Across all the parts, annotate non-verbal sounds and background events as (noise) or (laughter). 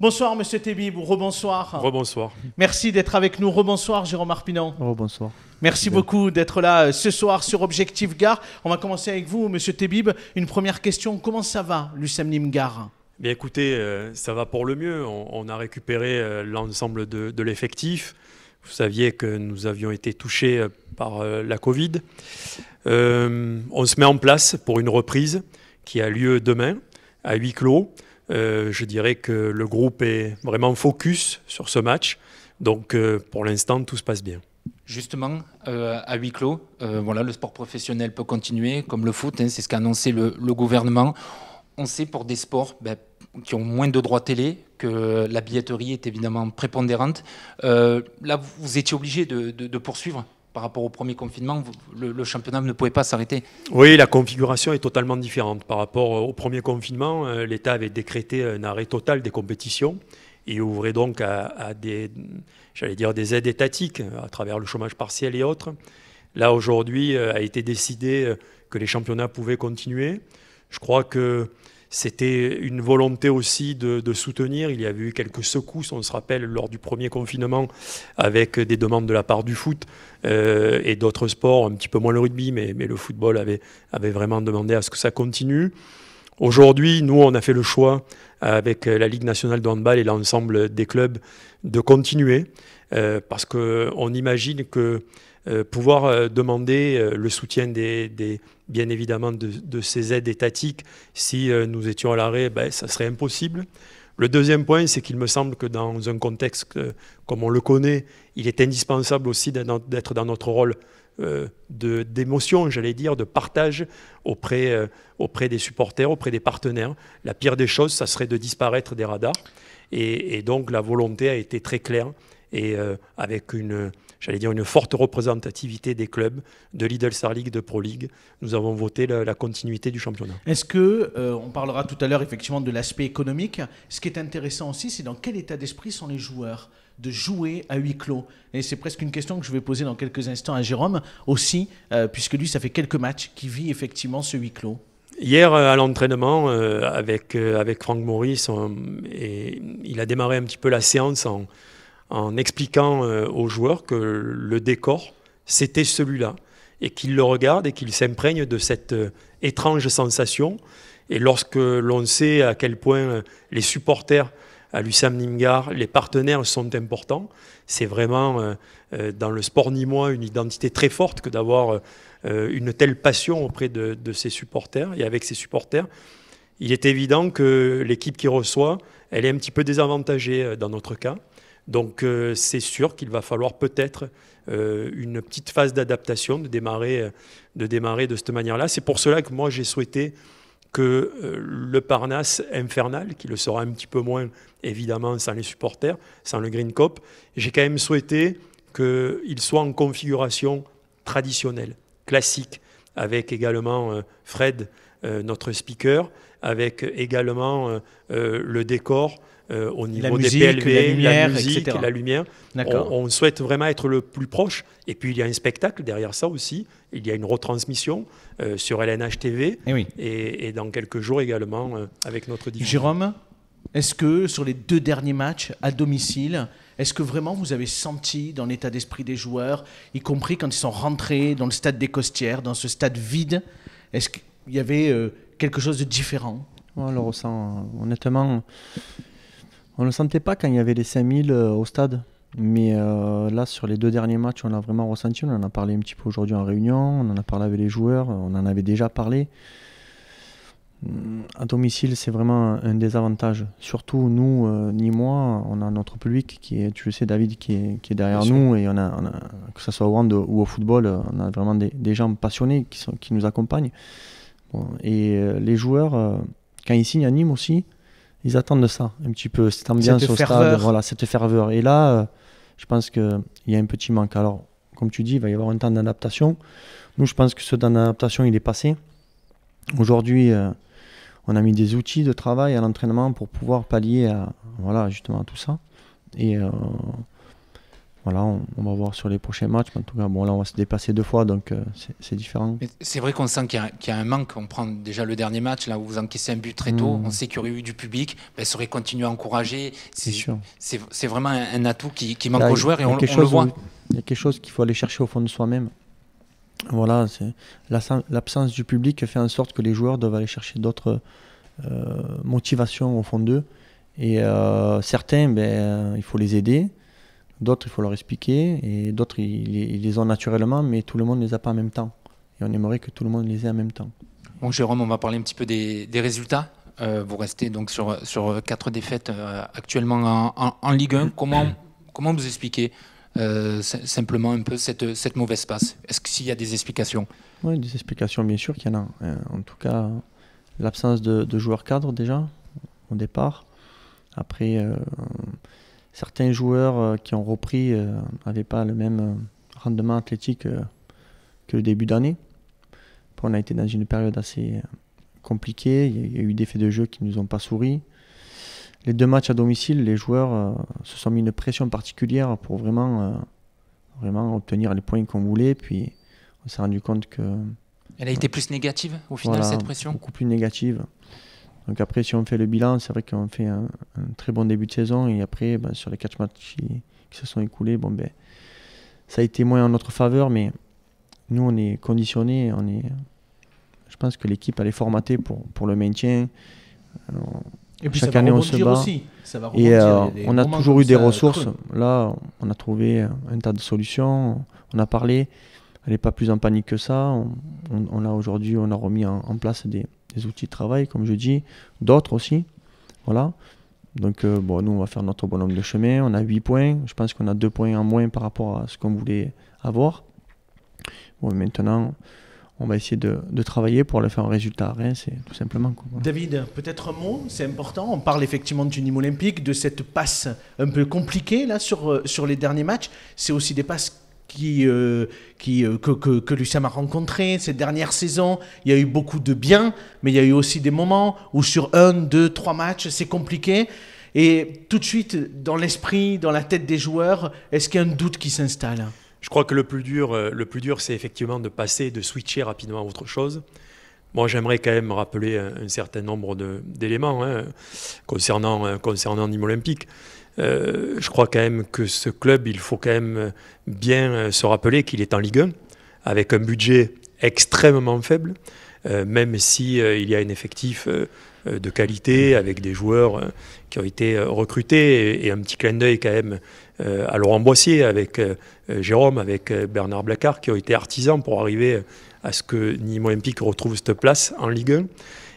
Bonsoir Monsieur Tebib, rebonsoir. Rebonsoir. Merci d'être avec nous. Rebonsoir Jérôme Arpinon. Rebonsoir. Merci beaucoup d'être là euh, ce soir sur Objectif Gare. On va commencer avec vous Monsieur Tebib. Une première question, comment ça va l'USM Nîmes Gare Bien écoutez, euh, ça va pour le mieux. On, a récupéré euh, l'ensemble de, l'effectif. Vous saviez que nous avions été touchés par la Covid. on se met en place pour une reprise qui a lieu demain à huis clos. Euh, je dirais que le groupe est vraiment focus sur ce match. Donc euh, pour l'instant, tout se passe bien. Justement, euh, à huis clos, voilà, le sport professionnel peut continuer, comme le foot, hein, c'est ce qu'a annoncé le, gouvernement. On sait pour des sports ben, qui ont moins de droits télé que la billetterie est évidemment prépondérante. là, vous étiez obligé de poursuivre par rapport au premier confinement, le, championnat ne pouvait pas s'arrêter. Oui, la configuration est totalement différente. Par rapport euh, au premier confinement, euh, l'État avait décrété un arrêt total des compétitions et ouvrait donc à, des, j'allais dire, des aides étatiques euh, à travers le chômage partiel et autres. Là, aujourd'hui, a été décidé que les championnats pouvaient continuer. Je crois que c'était une volonté aussi de, soutenir. Il y avait eu quelques secousses, on se rappelle, lors du premier confinement, avec des demandes de la part du foot euh, et d'autres sports, un petit peu moins le rugby, mais, le football avait, avait, vraiment demandé à ce que ça continue. Aujourd'hui, nous, on a fait le choix avec la Ligue nationale de handball et l'ensemble des clubs de continuer euh, parce qu'on imagine que euh, pouvoir euh, demander euh, le soutien des, bien évidemment de, ces aides étatiques. Si nous étions à l'arrêt, ben, ça serait impossible. Le deuxième point, c'est qu'il me semble que dans un contexte comme on le connaît, il est indispensable aussi d'être dans notre rôle d'émotion, j'allais dire, de partage auprès, auprès des supporters, auprès des partenaires. La pire des choses, ça serait de disparaître des radars. et donc la volonté a été très claire et euh, avec une, j'allais dire, une forte représentativité des clubs de Lidl Star League, de Pro League. Nous avons voté la, continuité du championnat. Est-ce que, euh, on parlera tout à l'heure effectivement de l'aspect économique, ce qui est intéressant aussi, c'est dans quel état d'esprit sont les joueurs de jouer à huis clos Et c'est presque une question que je vais poser dans quelques instants à Jérôme aussi, euh, puisque lui, ça fait quelques matchs qu'il vit effectivement ce huis clos. Hier, à l'entraînement, avec, avec Franck Maurice, et il a démarré un petit peu la séance en en expliquant euh, aux joueurs que le décor, c'était celui-là, et qu'ils le regardent et qu'ils s'imprègnent de cette euh, étrange sensation. Et lorsque l'on sait à quel point euh, les supporters à l'USAM Nimgar, les partenaires sont importants, c'est vraiment dans le sport nîmois une identité très forte que d'avoir une telle passion auprès de, de ses supporters et avec ses supporters il est évident que l'équipe qui reçoit, elle est un petit peu désavantagée dans notre cas. Donc euh, c'est sûr qu'il va falloir peut-être euh, une petite phase d'adaptation, de démarrer, euh, de démarrer de cette manière-là. C'est pour cela que moi j'ai souhaité que le Parnasse infernal, qui le sera un petit peu moins évidemment sans les supporters, sans le Green Cup, j'ai quand même souhaité qu'il soit en configuration traditionnelle, classique, avec également Fred, notre speaker, avec également le décor. Euh, au niveau des PLV, la lumière, la la lumière. On, souhaite vraiment être le plus proche. Et puis il y a un spectacle derrière ça aussi. Il y a une retransmission euh, sur LNH TV eh et, et, dans quelques jours également euh, avec notre Jérôme, est-ce que sur les deux derniers matchs à domicile, est-ce que vraiment vous avez senti dans l'état d'esprit des joueurs, y compris quand ils sont rentrés dans le stade des Costières, dans ce stade vide, est-ce qu'il y avait quelque chose de différent on le ressent honnêtement on ne le sentait pas quand il y avait les 5000 euh, au stade. Mais euh, là, sur les deux derniers matchs, on l'a vraiment ressenti. On en a parlé un petit peu aujourd'hui en réunion, on en a parlé avec les joueurs, on en avait déjà parlé. Hum, à domicile, c'est vraiment un désavantage. Surtout nous, euh, ni moi, on a notre public qui est, tu le sais, David, qui est, derrière nous. Et que ce soit au hand ou au football, on a vraiment des, gens passionnés qui, nous accompagnent. et les joueurs, quand ils signent à Nîmes aussi, ils attendent ça un petit peu, cette ambiance au stade, voilà, cette ferveur. Et là, euh, je pense qu'il y a un petit manque. Alors, comme tu dis, il va y avoir un temps d'adaptation. Nous, je pense que ce temps d'adaptation, il est passé. Aujourd'hui, euh, on a mis des outils de travail à l'entraînement pour pouvoir pallier à, voilà, justement tout ça. Et euh, voilà, on, va voir sur les prochains matchs. En tout cas, bon, là, on va se dépasser deux fois, donc euh, c'est différent. C'est vrai qu'on sent qu'il y, a un manque. On prend déjà le dernier match, là où vous encaissez un but très tôt. Mmh. On sait qu'il y aurait eu du public. Ben, ça aurait continué à encourager. C'est vraiment un, atout qui, manque aux joueurs et on, le voit. Il y a quelque chose qu'il faut aller chercher au fond de soi-même. Voilà, l'absence du public fait en sorte que les joueurs doivent aller chercher d'autres euh, motivations au fond d'eux. Et euh, certains, ben, il faut les aider D'autres, il faut leur expliquer, et d'autres, ils, les ont naturellement, mais tout le monde ne les a pas en même temps. Et on aimerait que tout le monde les ait en même temps. Bon, Jérôme, on va parler un petit peu des, résultats. Euh, vous restez donc sur, sur quatre défaites euh, actuellement en, Ligue 1. Comment, (coughs) comment vous expliquez euh, simplement un peu cette, cette mauvaise passe Est-ce qu'il y a des explications Oui, des explications, bien sûr qu'il y en a. en tout cas, l'absence de, de, joueurs cadres déjà, au départ. Après certains joueurs euh, qui ont repris n'avaient euh, pas le même euh, rendement athlétique que le début d'année. On a été dans une période assez compliquée, il y a eu des faits de jeu qui ne nous ont pas souri. Les deux matchs à domicile, les joueurs se sont mis une pression particulière pour vraiment, vraiment obtenir les points qu'on voulait. Puis on s'est rendu compte que... Elle a été plus négative au final, cette pression Beaucoup plus négative. Donc après, si on fait le bilan, c'est vrai qu'on fait un, très bon début de saison. Et après, ben, sur les quatre matchs qui, se sont écoulés, bon, ben, ça a été moins en notre faveur. Mais nous, on est conditionnés. On est, je pense que l'équipe, elle est formatée pour, pour le maintien. et puis chaque année, on se Aussi. Ça va et euh, on a toujours eu des ressources. Là, on a trouvé un tas de solutions. On a parlé. Elle n'est pas plus en panique que ça. On, a aujourd'hui, on a remis en place des, des outils de travail, comme je dis, d'autres aussi. Voilà. Donc, euh, bon, nous, on va faire notre bonhomme de chemin. On a 8 points. Je pense qu'on a deux points en moins par rapport à ce qu'on voulait avoir. Bon, maintenant, on va essayer de, travailler pour aller faire un résultat à tout simplement. David, peut-être un mot, c'est important. On parle effectivement du Nîmes olympique, de cette passe un peu compliquée là, sur, euh, sur les derniers matchs. C'est aussi des passes qui, euh, qui, euh, que, que, que Lucien m'a rencontré cette dernière saison Il y a eu beaucoup de bien, mais il y a eu aussi des moments où sur un, deux, trois matchs, c'est compliqué. Et tout de suite, dans l'esprit, dans la tête des joueurs, est-ce qu'il y a un doute qui s'installe Je crois que le plus dur, euh, le plus dur, c'est effectivement de passer, de switcher rapidement à autre chose. Moi, j'aimerais quand même rappeler un, certain nombre d'éléments hein, concernant, concernant Nîmes Olympique. Euh, je crois quand même que ce club, il faut quand même euh, bien euh, se rappeler qu'il est en Ligue 1, avec un budget extrêmement faible, même si il y a un effectif de qualité, avec des joueurs qui ont été recrutés, et, un petit clin d'œil quand même à Laurent Boissier, avec Jérôme, avec Bernard Blacard, qui ont été artisans pour arriver à ce que Nîmes Olympique retrouve cette place en Ligue 1.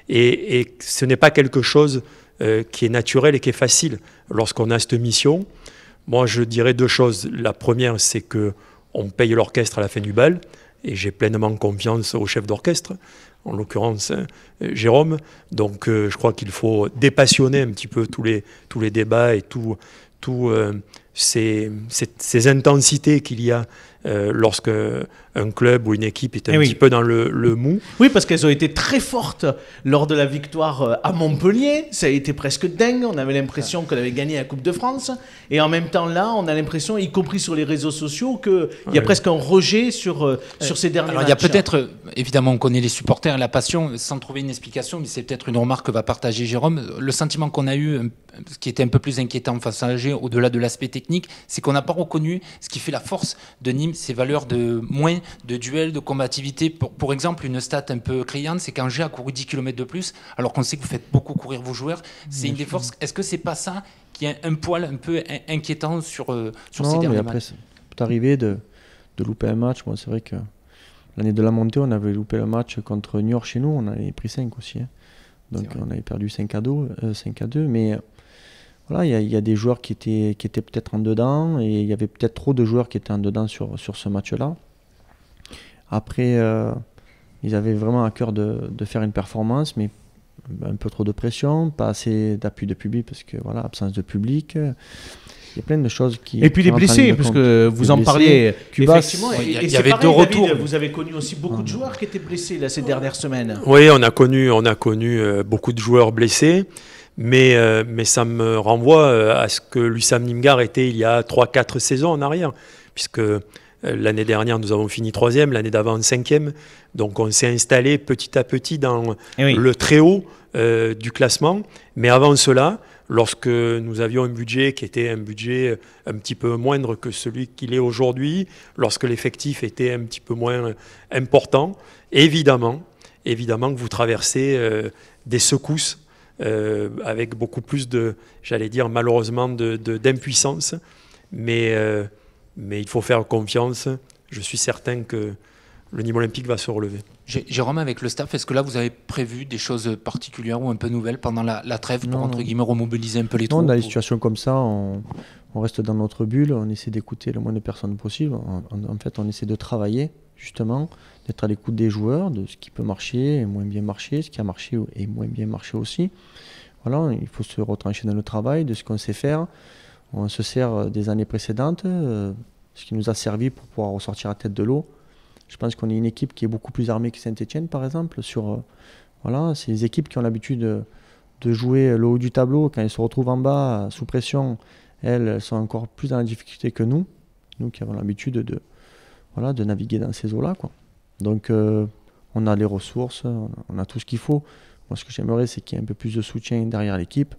Et, et ce n'est pas quelque chose euh, qui est naturel et qui est facile. Lorsqu'on a cette mission, moi je dirais deux choses. La première, c'est que on paye l'orchestre à la fin du bal, et j'ai pleinement confiance au chef d'orchestre, en l'occurrence hein, Jérôme. Donc euh, je crois qu'il faut dépassionner un petit peu tous les, tous les débats et tout, tout euh, ces, ces, intensités qu'il y a lorsque un club ou une équipe est un eh petit peu dans le, mou. Oui, parce qu'elles ont été très fortes lors de la victoire euh, à Montpellier. Ça a été presque dingue. On avait l'impression qu'on avait gagné la Coupe de France. Et en même temps, là, on a l'impression, y compris sur les réseaux sociaux, qu'il y a presque un rejet sur, euh, euh, sur ces derniers Alors, il y a peut-être, évidemment, on connaît les supporters, la passion, sans trouver une explication, mais c'est peut-être une remarque que va partager Jérôme. Le sentiment qu'on a eu, ce qui était un peu plus inquiétant face à Angers, au-delà de l'aspect technique, c'est qu'on n'a pas reconnu ce qui fait la force de Nîmes, ses valeurs de moins de duels, de combativité. Pour, exemple, une stat un peu criante, c'est quand a couru 10 km de plus, alors qu'on sait que vous faites beaucoup courir vos joueurs. C'est une des forces. Est-ce que c'est pas ça qui est un, poil un peu inquiétant sur, euh, sur ces derniers mais après, peut arriver de, de, louper un match. c'est vrai que l'année de la montée, on avait loupé le match contre New York chez nous, on avait pris 5 aussi. Hein. Donc on avait perdu 5 à 2. Euh, à mais voilà, il y, a des joueurs qui étaient, qui étaient peut-être en dedans et il y avait peut-être trop de joueurs qui étaient en dedans sur, sur ce match-là. Après, euh, ils avaient vraiment à cœur de, faire une performance, mais un peu trop de pression, pas assez d'appui de public, parce que voilà, absence de public. Il y a plein de choses qui. Et puis les blessés, parce que vous en parliez. Cuba, Effectivement, il y, avait deux retours. vous avez connu aussi beaucoup de joueurs qui étaient blessés là, ces dernières semaines. Oui, on a connu, on a connu euh, beaucoup de joueurs blessés. Mais, euh, mais ça me renvoie à ce que Lucam Nimgar était il y a 3-4 saisons en arrière, puisque euh, l'année dernière, nous avons fini troisième, l'année d'avant cinquième. Donc on s'est installé petit à petit dans eh le très haut euh, du classement. Mais avant cela, lorsque nous avions un budget qui était un budget euh, un petit peu moindre que celui qu'il est aujourd'hui, lorsque l'effectif était un petit peu moins important, évidemment, évidemment que vous traversez des secousses avec beaucoup plus de, j'allais dire malheureusement, d'impuissance. De, d'impuissance. mais mais il faut faire confiance. Je suis certain que le niveau olympique va se relever. Jérôme, avec le staff, est-ce que là vous avez prévu des choses particulières ou un peu nouvelles pendant la, trêve pour entre guillemets remobiliser un peu les non, troupes Dans des situations comme ça, on, reste dans notre bulle, on essaie d'écouter le moins de personnes possible. en fait, on essaie de travailler justement, d'être à l'écoute des joueurs, de ce qui peut marcher et moins bien marcher, ce qui a marché et moins bien marché aussi. Voilà, il faut se retrancher dans le travail, de ce qu'on sait faire. On se sert euh, des années précédentes, euh, ce qui nous a servi pour pouvoir ressortir à tête de l'eau. Je pense qu'on est une équipe qui est beaucoup plus armée que Saint-Etienne, par exemple. Sur, euh, voilà, c'est les équipes qui ont l'habitude de, jouer le haut du tableau. Quand elles se retrouvent en bas, sous pression, elles sont encore plus dans la difficulté que nous. Nous qui avons l'habitude de, de naviguer dans ces eaux-là. Quoi. Donc, on a les ressources, on a tout ce qu'il faut ce que j'aimerais, c'est qu'il y ait un peu plus de soutien derrière l'équipe,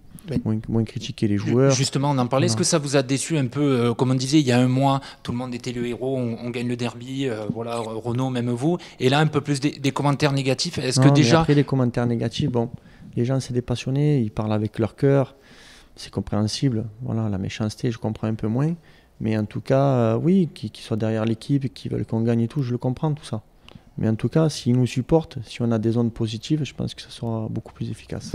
moins, critiquer les joueurs. Justement, on en parlait. Est-ce que ça vous a déçu un peu euh, Comme on disait, il y a un mois, tout le monde était le héros, on, gagne le derby, euh, voilà, Renault, même vous. Et là, un peu plus des, commentaires négatifs. Est-ce que déjà. Après, les commentaires négatifs, bon, les gens, c'est des passionnés, ils parlent avec leur cœur, c'est compréhensible. Voilà, la méchanceté, je comprends un peu moins. Mais en tout cas, euh, oui, qu'ils soient derrière l'équipe, qu'ils veulent qu'on gagne et tout, je le comprends, tout ça. Mais en tout cas, s'ils nous supportent, si on a des ondes positives, je pense que ça sera beaucoup plus efficace.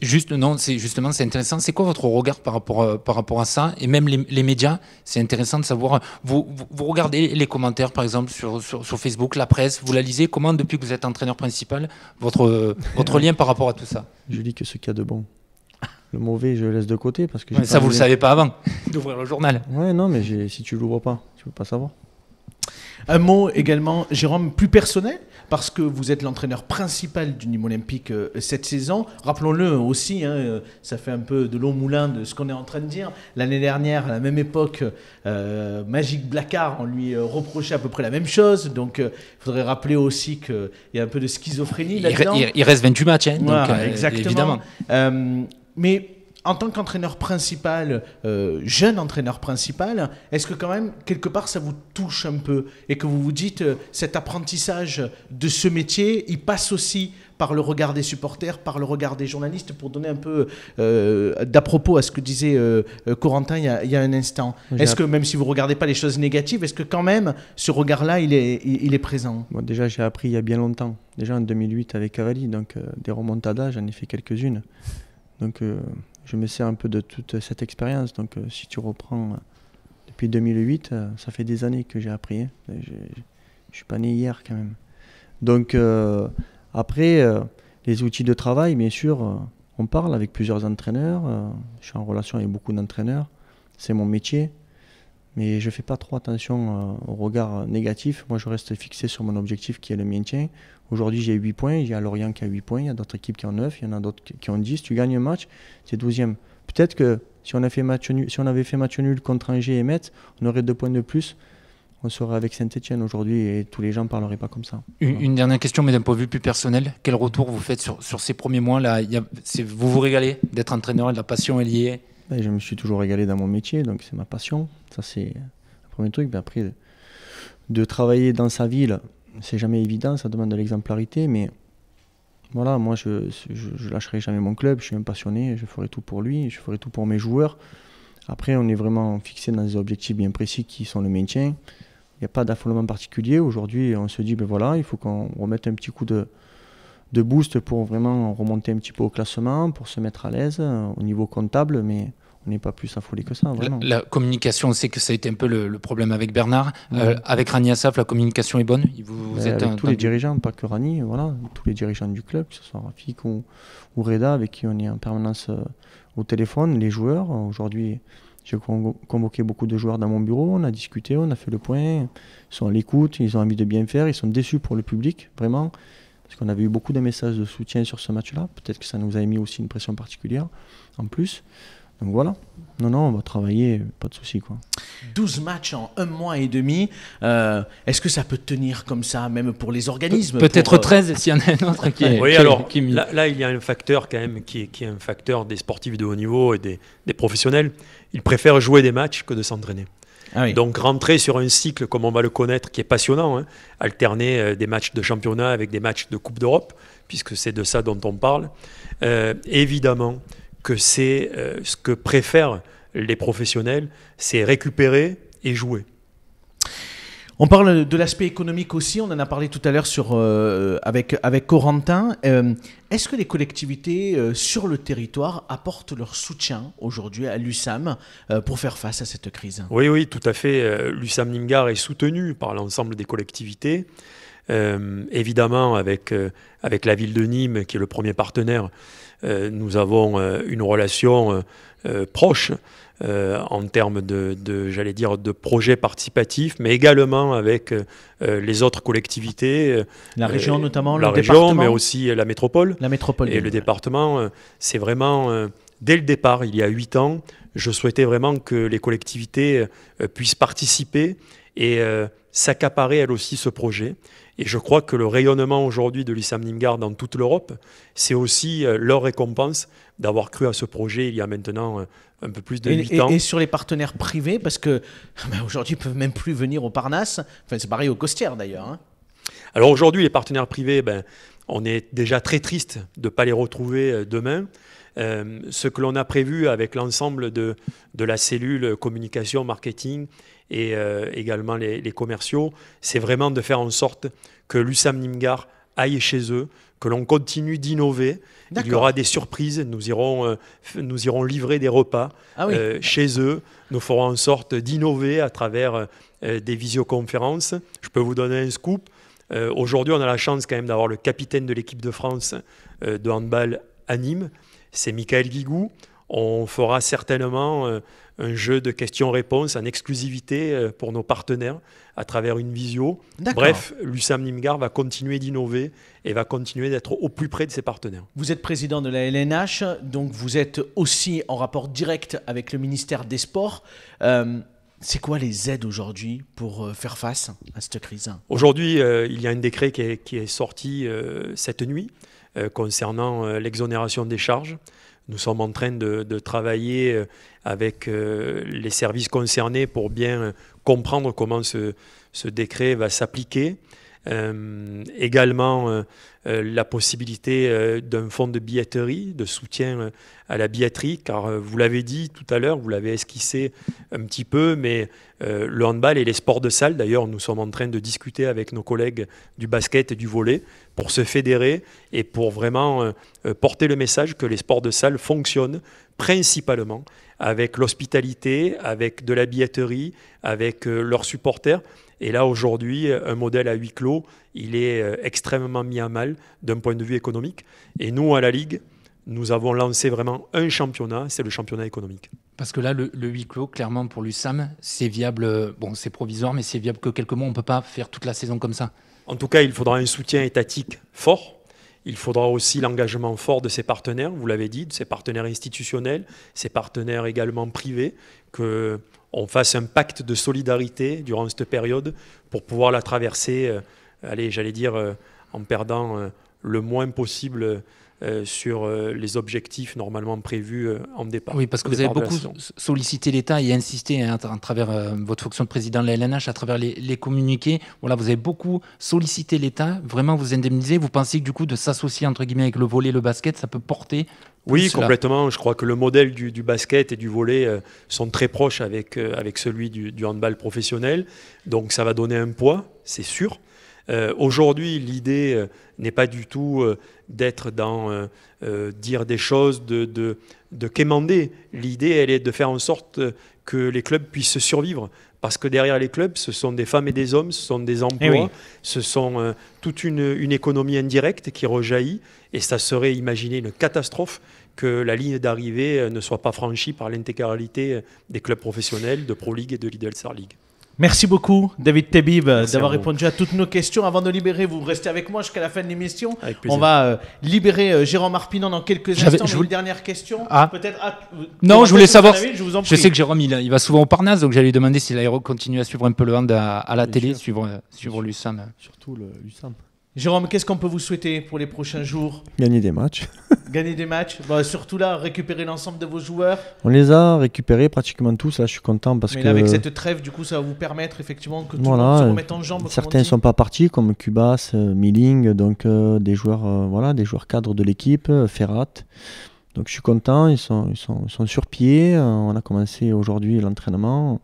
Juste, non, justement, c'est intéressant. C'est quoi votre regard par rapport, à, euh, par rapport à ça Et même les, médias, c'est intéressant de savoir. Vous, vous, regardez les commentaires, par exemple, sur, sur, Facebook, la presse, vous la lisez. Comment, depuis que vous êtes entraîneur principal, votre, votre lien par rapport à tout ça Je lis que ce qu'il y a de bon. Le mauvais, je le laisse de côté parce que. ça, vous ne le savez pas avant (laughs) d'ouvrir le journal. Ouais, non, mais si tu l'ouvres pas, tu ne peux pas savoir. Un mot également, Jérôme, plus personnel parce que vous êtes l'entraîneur principal du Nîmes Olympique euh, cette saison. Rappelons-le aussi, hein, euh, ça fait un peu de l'eau moulin de ce qu'on est en train de dire. L'année dernière, à la même époque, euh, Magic Blacard, on lui reprochait à peu près la même chose. Donc il faudrait rappeler aussi qu'il y a un peu de schizophrénie là-dedans. Il, reste 28 matchs, hein, donc, exactement. évidemment. mais en tant qu'entraîneur principal, euh, jeune entraîneur principal, est-ce que quand même, quelque part, ça vous touche un peu et que vous vous dites, euh, cet apprentissage de ce métier, il passe aussi par le regard des supporters, par le regard des journalistes, pour donner un peu euh, d'à-propos à ce que disait Corentin il y, a, un instant. Est-ce que, même si vous ne regardez pas les choses négatives, est-ce que quand même, ce regard-là, il est, il est présent Déjà, j'ai appris il y a bien longtemps, déjà en 2008 avec Cavalli, donc des remontadas, j'en ai fait quelques-unes. Donc je me sers un peu de toute cette expérience. Donc, euh, si tu reprends euh, depuis 2008, euh, ça fait des années que j'ai appris. Hein. Je ne suis pas né hier quand même. Donc, après, les outils de travail, bien sûr, on parle avec plusieurs entraîneurs. je suis en relation avec beaucoup d'entraîneurs. C'est mon métier mais je ne fais pas trop attention euh, au regard négatif. Moi, je reste fixé sur mon objectif qui est le maintien. Aujourd'hui, j'ai 8 points. Il y a Lorient qui a 8 points. Il y a d'autres équipes qui ont 9. Il y en a d'autres qui ont 10. Tu gagnes un match, c'est 12e. Peut-être que si on, avait fait match nul contre Angers et Metz, on aurait deux points de plus. On serait avec Saint-Etienne aujourd'hui et tous les gens ne parleraient pas comme ça. Une, dernière question, mais d'un point de vue plus personnel, quel retour vous faites sur, ces premiers mois-là Vous vous régalez d'être entraîneur la passion est liée ben, je me suis toujours régalé dans mon métier, donc c'est ma passion. Ça, c'est le premier truc. Ben, après, de travailler dans sa ville, c'est jamais évident, ça demande de l'exemplarité, mais voilà, moi, je, je, lâcherai jamais mon club, je suis un passionné, je ferai tout pour lui, je ferai tout pour mes joueurs. Après, on est vraiment fixé dans des objectifs bien précis qui sont le maintien. Il n'y a pas d'affolement particulier. Aujourd'hui, on se dit, ben voilà, il faut qu'on remette un petit coup de, de boost pour vraiment remonter un petit peu au classement, pour se mettre à l'aise euh, au niveau comptable, mais on n'est pas plus affolé que ça. Vraiment. La, communication, on sait que ça a été un peu le, problème avec Bernard. Euh, avec Rani Assaf, la communication est bonne vous, ben, êtes avec tous les dirigeants, pas que Rani, voilà, tous les dirigeants du club, que ce soit Rafik ou, Reda, avec qui on est en permanence euh, au téléphone, les joueurs. Aujourd'hui, j'ai convoqué beaucoup de joueurs dans mon bureau, on a discuté, on a fait le point. Ils sont à l'écoute, ils ont envie de bien faire, ils sont déçus pour le public, vraiment parce qu'on avait eu beaucoup de messages de soutien sur ce match-là. Peut-être que ça nous a mis aussi une pression particulière en plus. Donc voilà. Non, non, on va travailler, pas de souci. 12 matchs en un mois et demi. Euh, est-ce que ça peut tenir comme ça, même pour les organismes Peut-être 13 euh, s'il y en a un autre qui Oui, alors Là, il y a un facteur quand même qui est, un facteur des sportifs de haut niveau et des, des professionnels. Ils préfèrent jouer des matchs que de s'entraîner. Ah Donc rentrer sur un cycle comme on va le connaître, qui est passionnant, hein, alterner euh, des matchs de championnat avec des matchs de Coupe d'Europe, puisque c'est de ça dont on parle, euh, évidemment que c'est euh, ce que préfèrent les professionnels, c'est récupérer et jouer. On parle de l'aspect économique aussi, on en a parlé tout à l'heure euh, avec, avec Corentin. Euh, est-ce que les collectivités euh, sur le territoire apportent leur soutien aujourd'hui à l'USAM pour faire face à cette crise Oui, oui, tout à fait. L'USAM Nimgar est soutenu par l'ensemble des collectivités. évidemment, avec, avec la ville de Nîmes, qui est le premier partenaire, nous avons une relation proche. Euh, en termes de, de j'allais dire, de projets participatifs, mais également avec euh, les autres collectivités. Euh, la région notamment, la le région, département. mais aussi la métropole. La métropole. Et le département, c'est vraiment dès le départ, il y a huit ans, je souhaitais vraiment que les collectivités puissent participer et s'accaparer elle aussi ce projet. Et je crois que le rayonnement aujourd'hui de l'ISAM nimgar dans toute l'Europe, c'est aussi euh, leur récompense d'avoir cru à ce projet il y a maintenant euh, un peu plus de et, ans. Et sur les partenaires privés, parce que (laughs) ben, ils aujourd'hui, peuvent même plus venir au Parnasse. Enfin, c'est pareil au Costières d'ailleurs. Hein. Alors aujourd'hui, les partenaires privés, ben, on est déjà très triste de ne pas les retrouver euh, demain. ce que l'on a prévu avec l'ensemble de, de la cellule communication, marketing et euh, également les, commerciaux, c'est vraiment de faire en sorte que l'USAM Nimgar aille chez eux, que l'on continue d'innover. Il y aura des surprises, nous irons, euh, nous irons livrer des repas ah euh, chez eux, nous ferons en sorte d'innover à travers des visioconférences. Je peux vous donner un scoop. Aujourd'hui, on a la chance quand même d'avoir le capitaine de l'équipe de France de handball à Nîmes, c'est Michael Guigou. On fera certainement euh, un jeu de questions-réponses en exclusivité euh, pour nos partenaires à travers une visio. Bref, l'USAM Nimgar va continuer d'innover et va continuer d'être au plus près de ses partenaires. Vous êtes président de la LNH, donc vous êtes aussi en rapport direct avec le ministère des Sports. Euh, c'est quoi les aides aujourd'hui pour faire face à cette crise Aujourd'hui, il y a un décret qui est, sorti cette nuit concernant l'exonération des charges nous sommes en train de, travailler euh, avec euh, les services concernés pour bien euh, comprendre comment ce décret va s'appliquer. Euh, également, euh, euh, la possibilité d'un fonds de billetterie, de soutien à la billetterie, car vous l'avez dit tout à l'heure, vous l'avez esquissé un petit peu, mais le handball et les sports de salle, d'ailleurs, nous sommes en train de discuter avec nos collègues du basket et du volet pour se fédérer et pour vraiment porter le message que les sports de salle fonctionnent principalement avec l'hospitalité, avec de la billetterie, avec leurs supporters. Et là, aujourd'hui, euh, un modèle à huis clos, il est euh, extrêmement mis à mal d'un point de vue économique. Et nous, à la Ligue, nous avons lancé vraiment un championnat, c'est le championnat économique. Parce que là, le, huis clos, clairement, pour l'USAM, c'est viable, euh, bon, c'est provisoire, mais c'est viable que quelques mois, on ne peut pas faire toute la saison comme ça. En tout cas, il faudra un soutien étatique fort. Il faudra aussi l'engagement fort de ses partenaires, vous l'avez dit, de ses partenaires institutionnels, ses partenaires également privés, que on fasse un pacte de solidarité durant cette période pour pouvoir la traverser, euh, allez, j'allais dire, euh, en perdant euh, le moins possible euh, sur euh, les objectifs normalement prévus euh, en départ. Oui, parce que vous avez beaucoup sollicité l'État et insisté hein, à, travers votre fonction de président de la LNH, à travers les, communiqués. vous avez beaucoup sollicité l'État, vraiment vous indemniser. Vous pensez que du coup, de s'associer entre guillemets avec le volet, le basket, ça peut porter oui, complètement. Je crois que le modèle du, basket et du volet sont très proches avec, avec celui du, handball professionnel. Donc ça va donner un poids, c'est sûr. Euh, aujourd'hui, l'idée euh, n'est pas du tout euh, d'être dans dire des choses, de, quémander. L'idée, elle est de faire en sorte que les clubs puissent survivre. Parce que derrière les clubs, ce sont des femmes et des hommes, ce sont des eh emplois, ce sont toute une, économie indirecte qui rejaillit. Et ça serait, imaginer une catastrophe que la ligne d'arrivée ne soit pas franchie par l'intégralité des clubs professionnels de Pro League et de Lidl Star League. Merci beaucoup, David Tebib, d'avoir répondu à toutes nos questions. Avant de libérer, vous restez avec moi jusqu'à la fin de l'émission. On va euh, libérer euh, Jérôme Arpinon dans quelques instants. J'ai une dernière question. Ah. Peut-être. Ah, non, je voulais savoir. je, sais que Jérôme, il, va souvent au Parnasse, donc j'allais lui demander si l'aéro continue à suivre un peu le hand à, la télé, suivant suivre, suivre l'USAM. Surtout l'USAM. Jérôme, qu'est-ce qu'on peut vous souhaiter pour les prochains jours Gagner des matchs. (laughs) Gagner des matchs. Bah, surtout là, récupérer l'ensemble de vos joueurs. On les a récupérés pratiquement tous. Là, je suis content parce Mais avec cette trêve, du coup, ça va vous permettre effectivement que tout le se remette en jambes. Certains ne sont pas partis, comme Cubas, euh, Milling, donc euh, des joueurs, euh, voilà, des joueurs cadres de l'équipe, Ferrat. Donc, je suis content. Ils sont, ils sont, sur pied. on a commencé aujourd'hui l'entraînement.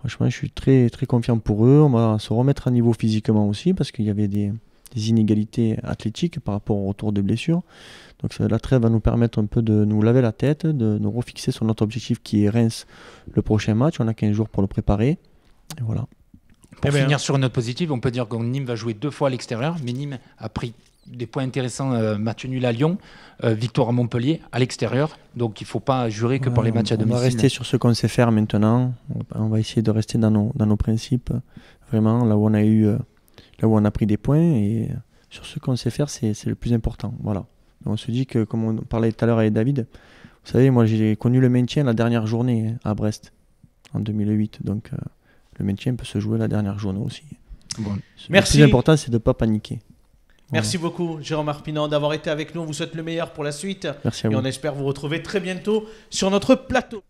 Franchement, je suis très, très confiant pour eux. On va se remettre à niveau physiquement aussi parce qu'il y avait des des inégalités athlétiques par rapport au retour de blessures. Donc la trêve va nous permettre un peu de nous laver la tête, de nous refixer sur notre objectif qui est Reims le prochain match. On a 15 jours pour le préparer. Et voilà. Pour eh finir hein. sur une note positive, on peut dire que Nîmes va jouer deux fois à l'extérieur, mais Nîmes a pris des points intéressants, euh, match nul à Lyon, euh, victoire à Montpellier, à l'extérieur. Donc il ne faut pas jurer que pour les matchs à domicile. On va rester sur ce qu'on sait faire maintenant. On va essayer de rester dans nos, dans nos principes. Vraiment, là où on a eu euh, là où on a pris des points et sur ce qu'on sait faire, c'est le plus important. Voilà. on se dit que, comme on parlait tout à l'heure avec David, vous savez, moi j'ai connu le maintien la dernière journée hein, à Brest en 2008. Donc euh, le maintien peut se jouer la dernière journée aussi. Merci. Le plus important, c'est de ne pas paniquer. Merci beaucoup, Jérôme Arpinan, d'avoir été avec nous. On vous souhaite le meilleur pour la suite. Merci Et on espère vous retrouver très bientôt sur notre plateau.